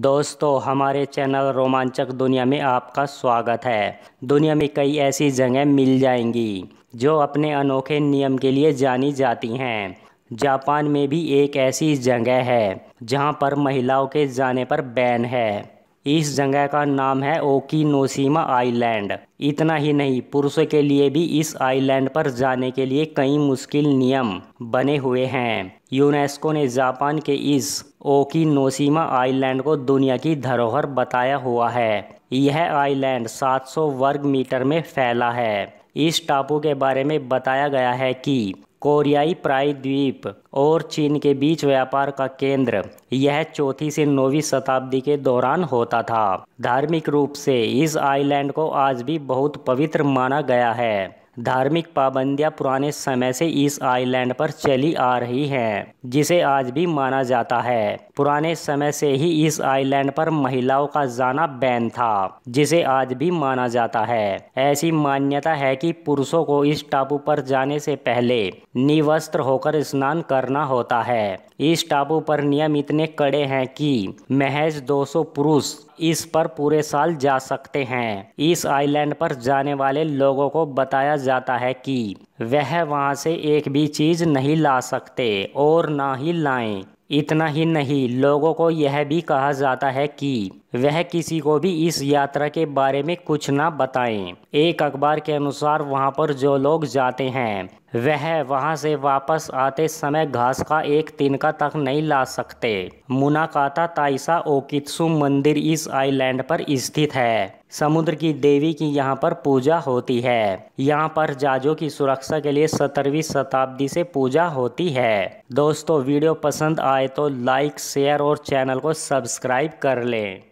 दोस्तों हमारे चैनल रोमांचक दुनिया में आपका स्वागत है दुनिया में कई ऐसी जगह मिल जाएंगी जो अपने अनोखे नियम के लिए जानी जाती हैं जापान में भी एक ऐसी जगह है जहां पर महिलाओं के जाने पर बैन है इस जगह का नाम है ओकीनोसीमा आइलैंड इतना ही नहीं पुरुषों के लिए भी इस आइलैंड पर जाने के लिए कई मुश्किल नियम बने हुए हैं यूनेस्को ने जापान के इस ओकीनोसीमा आइलैंड को दुनिया की धरोहर बताया हुआ है यह आइलैंड 700 वर्ग मीटर में फैला है इस टापू के बारे में बताया गया है कि कोरियाई प्रायद्वीप और चीन के बीच व्यापार का केंद्र यह चौथी से नौवीं शताब्दी के दौरान होता था धार्मिक रूप से इस आइलैंड को आज भी बहुत पवित्र माना गया है धार्मिक पाबंदियां पुराने समय से इस आइलैंड पर चली आ रही हैं जिसे आज भी माना जाता है पुराने समय से ही इस आइलैंड पर महिलाओं का जाना बैन था जिसे आज भी माना जाता है ऐसी मान्यता है कि पुरुषों को इस टापू पर जाने से पहले निवस्त्र होकर स्नान करना होता है इस टापू पर नियम इतने कड़े हैं कि महज 200 पुरुष इस पर पूरे साल जा सकते हैं इस आइलैंड पर जाने वाले लोगों को बताया जाता है कि वह वहाँ से एक भी चीज़ नहीं ला सकते और ना ही लाएं इतना ही नहीं लोगों को यह भी कहा जाता है कि वह किसी को भी इस यात्रा के बारे में कुछ ना बताएं। एक अखबार के अनुसार वहां पर जो लोग जाते हैं वह वहाँ से वापस आते समय घास का एक तिनका तक नहीं ला सकते मुनाकाता ताइसा ओकित्सु मंदिर इस आइलैंड पर स्थित है समुद्र की देवी की यहाँ पर पूजा होती है यहाँ पर जाजों की सुरक्षा के लिए सत्रहवीं शताब्दी से पूजा होती है दोस्तों वीडियो पसंद आए तो लाइक शेयर और चैनल को सब्सक्राइब कर लें